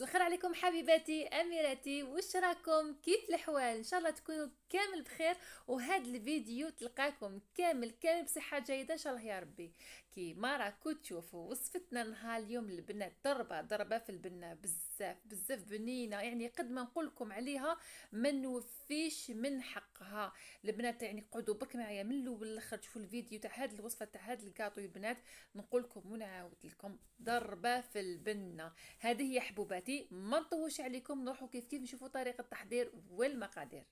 مسخر عليكم حبيباتي اميراتي واش راكم كيف الحوال ان شاء الله تكونوا كامل بخير وهذا الفيديو تلقاكم كامل كامل بصحه جيده ان شاء الله يا ربي كيما راكو تشوفوا وصفتنا نهار اليوم البنات ضربه ضربه في البنه بزاف بزاف بنينه يعني قد ما نقول لكم عليها ما نوفيش من حقها البنات يعني قعدوا بك معايا من الاول للاخر تشوفوا الفيديو تاع هذه الوصفه تاع هذا الكاطو البنات نقول لكم ونعاود لكم ضربه في البنه هذه هي حبوباتي دلوقتي ما نطولش عليكم نروحوا كيف كيف نشوفوا طريقه التحضير والمقادير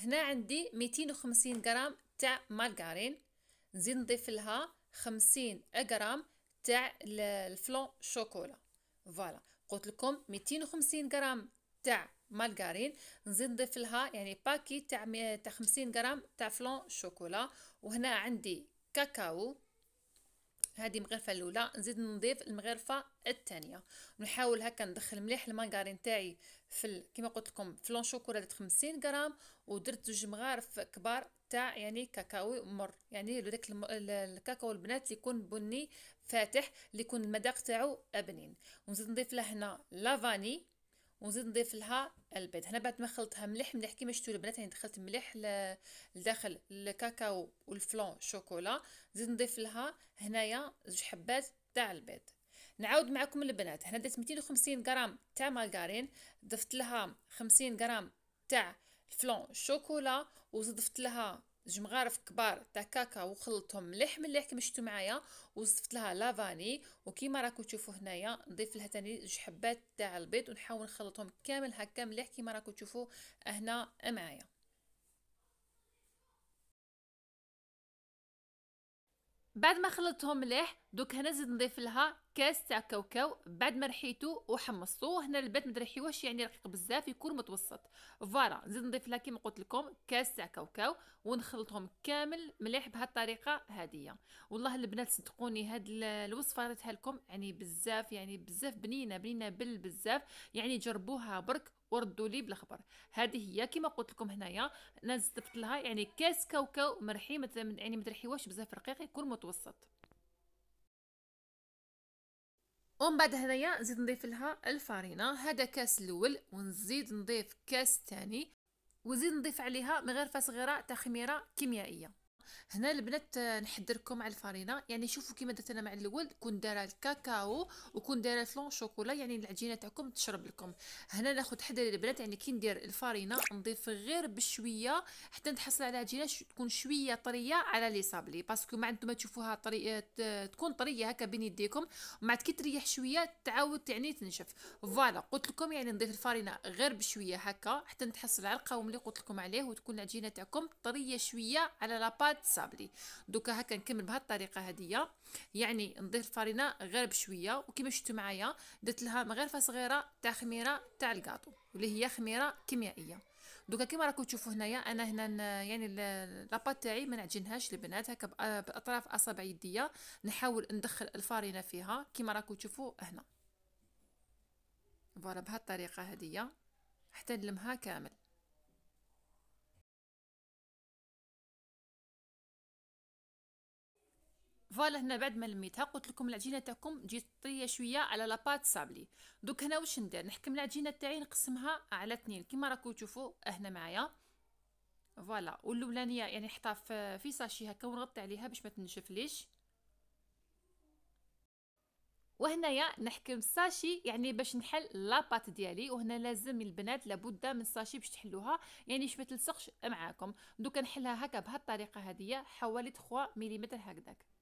هنا عندي 250 غرام تاع مارغرين نزيد نضيف لها 50 غرام تاع الفلون شوكولا فوالا قلت لكم 250 غرام تاع مارغرين نزيد نضيف لها يعني باكي تاع تاع 50 غرام تاع فلون شوكولا وهنا عندي كاكاو هذه المغرفه الاولى نزيد نضيف المغرفه الثانيه نحاول هكا ندخل مليح المانغارين تاعي في كما قلت لكم في لون شوكولاته 50 غرام ودرت زوج مغارف كبار تاع يعني كاكاوي مر يعني داك الكاكاو البنات اللي يكون بني فاتح اللي يكون المذاق تاعو بنين ونزيد نضيف لهنا لافاني ونزيد نضيف لها البيض هنا بعد ما خلطها مليح مليح كيما شفتوا البنات يعني دخلت مليح لداخل الكاكاو والفلون شوكولا نزيد نضيف لها هنايا زوج حبات تاع البيض نعاود معكم البنات هنا درت 250 غرام تاع مارغرين ضفت لها 50 غرام تاع فلون شوكولا وضفت لها زوج مغارف كبار تاع كاكاو وخلطهم مليح مليح كما شفتوا معايا وزفت لها لافاني وكيما راكم تشوفوا هنايا نضيف لها ثاني زوج حبات تاع البيض ونحاول نخلطهم كامل هكا مليح كيما راكم تشوفوا هنا معايا بعد ما خلطتهم مليح دوك هنا زيد نضيف لها كاس تاع كاوكاو بعد ما رحيتو وحمصتو هنا البات ما تريحيوهش يعني رقيق بزاف يكون متوسط فوالا نزيد نضيف لها كيما قلت لكم كاس تاع كاوكاو ونخلطهم كامل مليح بهالطريقه هذه والله البنات صدقوني هاد الوصفه ريتها لكم يعني بزاف يعني بزاف بنينه بنينه بال بزاف يعني جربوها برك وردوا لي بالخبر هذه هي كما قلت لكم هنايا انا زدت لها يعني كاس كاوكاو مرحي يعني ما تريحيوهش بزاف رقيق يكون متوسط ومن بعد هنايا نزيد نضيف لها الفارينه هذا كاس الاول ونزيد نضيف كاس ثاني ونزيد نضيف عليها مغرفه صغيره تخميره كيميائيه هنا البنات آه، نحذركم على الفرينه يعني شوفوا كيما درت انا مع الاول كون دايره الكاكاو وكون دايره فلون شوكولا يعني العجينه تاعكم تشرب لكم هنا ناخذ حذري البنات يعني كي ندير الفرينه نضيف غير بشويه حتى نتحصل على عجينه تكون شويه طريه على لي صابلي باسكو ما انتم تشوفوها طريه آه، تكون طريه هكا بين يديكم ومع كي تريح شويه تعاود يعني تنشف فوالا قلت لكم يعني نضيف الفرينه غير بشويه هكا حتى نتحصل على القوام اللي قلت لكم عليه وتكون العجينه تاعكم طريه شويه على لاباط الابيض دوكا هكا نكمل بهالطريقه هدية يعني نضيف الفرينه غير بشويه وكما شفتوا معايا درت لها مغرفه صغيره تاع خميره تاع الكاطو واللي هي خميره كيميائيه دوكا كيما راكم تشوفوا هنايا انا هنا يعني لاباط تاعي ما نعجنهاش البنات هكا باطراف اصابع يديه نحاول ندخل الفرينه فيها كيما راكم تشوفوا هنا فوالا بهالطريقه هديه حتى نلمها كامل فوالا هنا بعد ما لميتها قلت لكم العجينه تاعكم تجي طريه شويه على لاباط صابلي دوك هنا واش ندير نحكم العجينه تاعي نقسمها على اثنين كيما راكم تشوفوا هنا معايا فوالا والاولانيه يعني نحطها في ساشي هكا ونغطي عليها باش ما تنشفليش وهنايا نحكم ساشي يعني باش نحل لاباط ديالي وهنا لازم البنات لابد من ساشي باش تحلوها يعني باش ما تلصقش معاكم دوك نحلها هكا بهالطريقه هذه حوالي 3 ملم هكذاك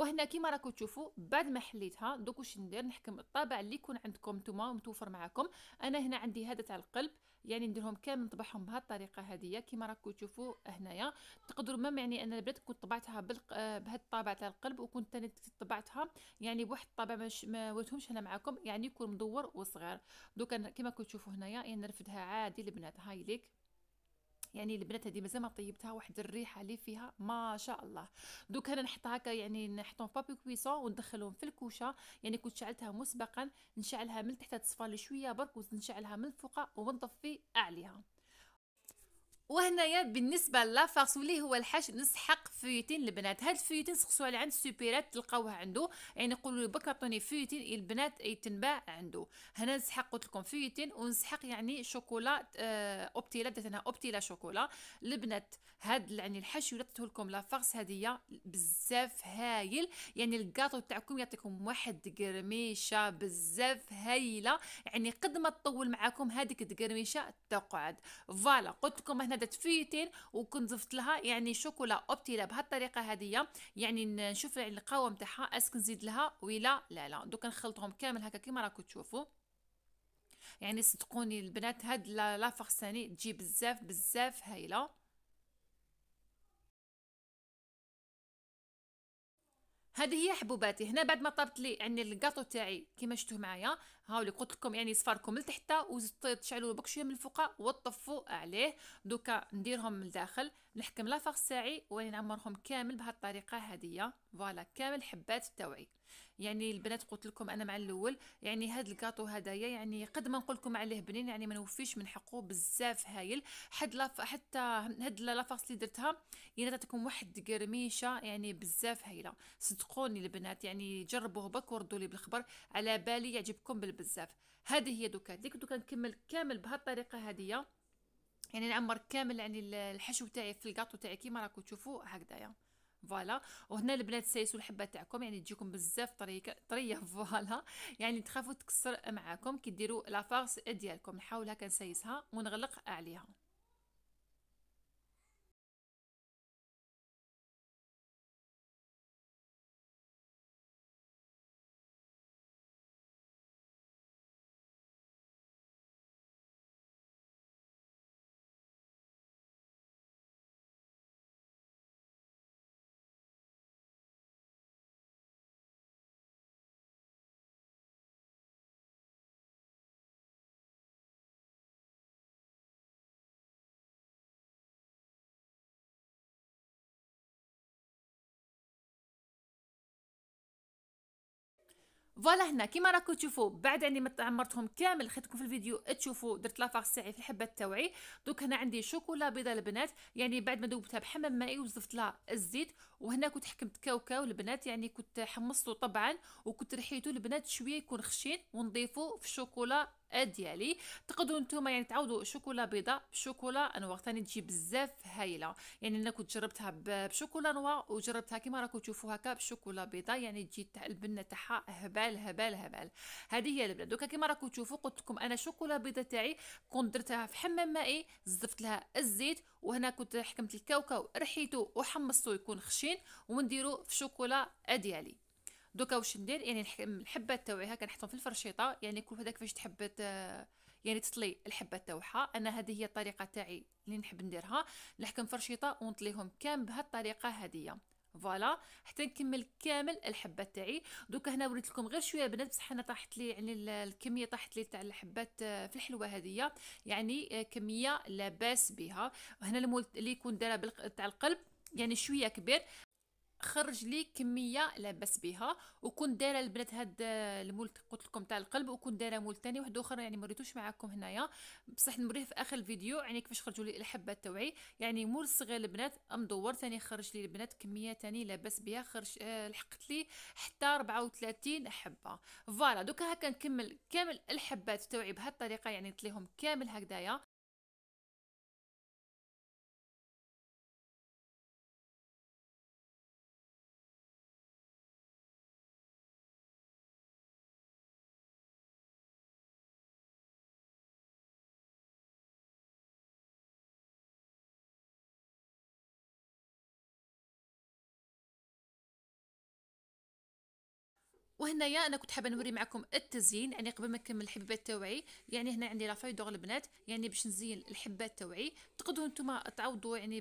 وهنا كيما راكو تشوفوا بعد ما حليتها دوك واش ندير نحكم الطابع اللي يكون عندكم نتوما متوفر معكم انا هنا عندي هذا تاع القلب يعني نديرهم كامل نطبعهم بهذه الطريقه هذه كيما راكو تشوفوا هنايا تقدروا ما يعني انا البنات كنت طبعتها آه، بهذا الطابع تاع القلب وكنت انا طبعتها يعني بواحد الطابع مش ما وريتهمش هنا معكم يعني يكون مدور وصغير دوك كيما كنتوا تشوفوا هنايا يعني نرفدها عادي البنات هاي ليك يعني البنات هذه مازال ما طيبتها واحد الريحه اللي فيها ما شاء الله دوك انا نحط هكا يعني نحطهم في بابي كويسون وندخلهم في الكوشه يعني كنت شعلتها مسبقا نشعلها من تحت تصفى شويه برك ونشعلها من الفوق ونطفي عليها وهنايا بالنسبه لافاصولي هو الحاج نسحق فيوتين البنات هاد الفيوتين سقسوها على عند السوبيرات تلقاوها عنده يعني له بك عطوني فيوتين البنات يتنباع عنده هنا نسحق قلت لكم فيوتين ونسحق يعني شوكولا آه، اوبتيلا درت انا اوبتيلا شوكولا البنات هاد يعني الحاج ولات لكم لافاص هديه بزاف هايل يعني الكاطو تاعكم يعطيكم واحد قرميشه بزاف هايله يعني قد ما تطول معاكم هذيك القرميشه تقعد فوالا قلت لكم هنا هذا فيتين وكنت ضفت لها يعني شوكولا اوبتيلا بهالطريقه هذه يعني نشوف يعني القوام تاعها اسك نزيد لها ولا لا لا دوك نخلطهم كامل هكا كيما راكم تشوفوا يعني صدقوني البنات هاد لا فرساني تجي بزاف بزاف هايله هذه هي حبوباتي هنا بعد ما طابت لي عندي الكاطو تاعي كيما شفتوه معايا اللي قلت لكم يعني صفاركم وزدت تشعلوا بك شويه من الفوق وطفوا عليه دوكا نديرهم من الداخل نحكم لافاغ تاعي ونعمرهم كامل بهالطريقه هذه فوالا كامل حبات تاوعي يعني البنات قلت لكم انا مع الاول يعني هاد الكاطو هدايا يعني قد ما نقول لكم عليه بنين يعني ما نوفيش من حقه بزاف هايل حد لف حتى هاد لافاس اللي درتها يعني تعطيكم واحد قرميشه يعني بزاف هايله صدقوني البنات يعني جربوه بك وردوا لي بالخبر على بالي يعجبكم بالبزاف هذه هي دوكا ديك دوكا نكمل كامل بهالطريقه هذه يعني نعمر كامل يعني الحشو تاعي في الكاطو تاعي كيما راكم تشوفوا هكذايا فوالا وهنا البنات سايسوا الحبه تاعكم يعني تجيكم بزاف طريه طريه فوالا يعني تخافوا تكسر معاكم كي ديروا لافارس ديالكم نحاول هكا نسيسها ونغلق عليها فوالا هنا كيما راكم تشوفوا بعد عندي ما عمرتهم كامل خدتكم في الفيديو تشوفوا درت لافارس تاعي في الحبه تاوعي دوك هنا عندي شوكولا بيضاء البنات يعني بعد ما ذوبتها بحمام مائي وزفت لها الزيت وهنا كنت حكمت كاوكاو البنات يعني كنت حمصته طبعا وكنت رحيته البنات شويه يكون خشين ونضيفه في الشوكولا ديالي تقدروا نتوما يعني تعوضوا شوكولا بيضاء بشوكولا انواع ثاني تجي بزاف هايله يعني انا كنت جربتها بشوكولا نوار وجربتها كما راكم تشوفوا هكا بشوكولا بيضاء يعني تجي البنه تاعها هبال هبال هبال هذه هي البنه دوكا كما راكم تشوفوا قلت لكم انا شوكولا بيضاء تاعي كنت درتها في حمام مائي زفت لها الزيت وهنا كنت حكمت الكاوكاو رحيته وحمصته يكون خشين ونديرو في شوكولا ديالي دوكا واش ندير يعني الحبات هكا كنحطهم في الفرشيطه يعني كل هذاك فاش تحب يعني تطلي الحبات تاوعها انا هذه هي الطريقه تاعي اللي نحب نديرها نحكم فرشيطه ونطليهم كامل بهالطريقه هذه فوالا حتى نكمل كامل الحبات تاعي دوكا هنا وريت لكم غير شويه بنات بصح انا طاحت لي يعني الكميه طاحت لي تاع الحبات في الحلوه هذه يعني كميه لا باس بها هنا اللي يكون دايره تاع القلب يعني شويه كبير خرج لي كميه لاباس بها وكنت دايره البنات هاد آه، المول قلت لكم تاع القلب وكنت دايره مول ثاني واحد اخر يعني مريتوش معاكم هنايا بصح نوريه في اخر الفيديو يعني كيفاش خرجوا لي الحبات توعي يعني مول صغير البنات مدور ثاني خرج لي البنات كميه ثاني لاباس بها خرج آه، لحقت لي حتى 34 حبه فوالا دوكا هكا نكمل كامل الحبات توعي بهالطريقه يعني تليهم كامل هكذايا وهنا يا انا كنت حابه نوري معكم التزيين يعني قبل ما نكمل الحبات تاوعي يعني هنا عندي لافاي دوغ البنات يعني باش نزين الحبات تاوعي تقدروا نتوما تعوضوا يعني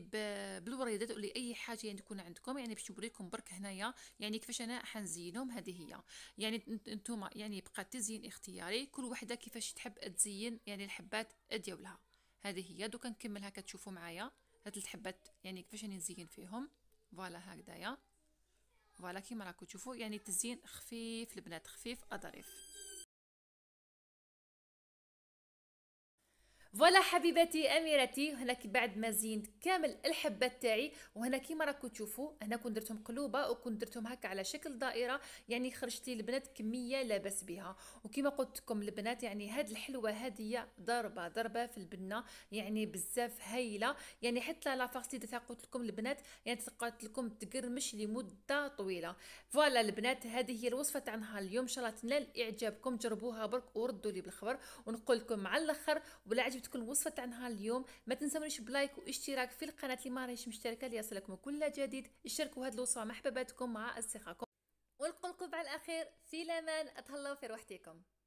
بالوريدات ولا اي حاجه يعني تكون عندكم يعني باش نوريكم برك هنايا يعني كيفاش انا حنزينهم هذه هي يعني نتوما يعني يبقى التزيين اختياري كل وحده كيفاش تحب تزين يعني الحبات ديالها هذه هي دوكا نكملها تشوفوا معايا هاد الحبات يعني كيفاش راني نزين فيهم فوالا هكذايا فوالا كيما راكم تشوفوا يعني التزيين خفيف البنات خفيف اظريف فوالا حبيباتي اميرتي هناك بعد ما زينت كامل الحبات تاعي وهنا كيما راكم تشوفوا هنا كون درتهم قلوبه وكون درتهم هكا على شكل دائره يعني خرجت لي البنات كميه لاباس بها وكيما قلت لكم البنات يعني هاد الحلوه هادية ضربه ضربه في البنه يعني بزاف هايله يعني حتى لا فارسي درتها قلت لكم البنات يعني تقات لكم تقرمش لمده طويله فوالا البنات هذه هي الوصفه تاع نهار اليوم ان شاء الله تنال اعجابكم جربوها برك وردوا لي بالخبر ونقول لكم مع الاخر ولا عجبتكم الوصفه تاع نهار اليوم ما تنسونيش بلايك واشتراك في القناه اللي ما راهيش مشتركه ليصلكم كل جديد اشتركوا هذه الوصفه مع حباباتكم مع اصدقائكم ونلقوا على الاخير في الامان اتهلاو في روحتكم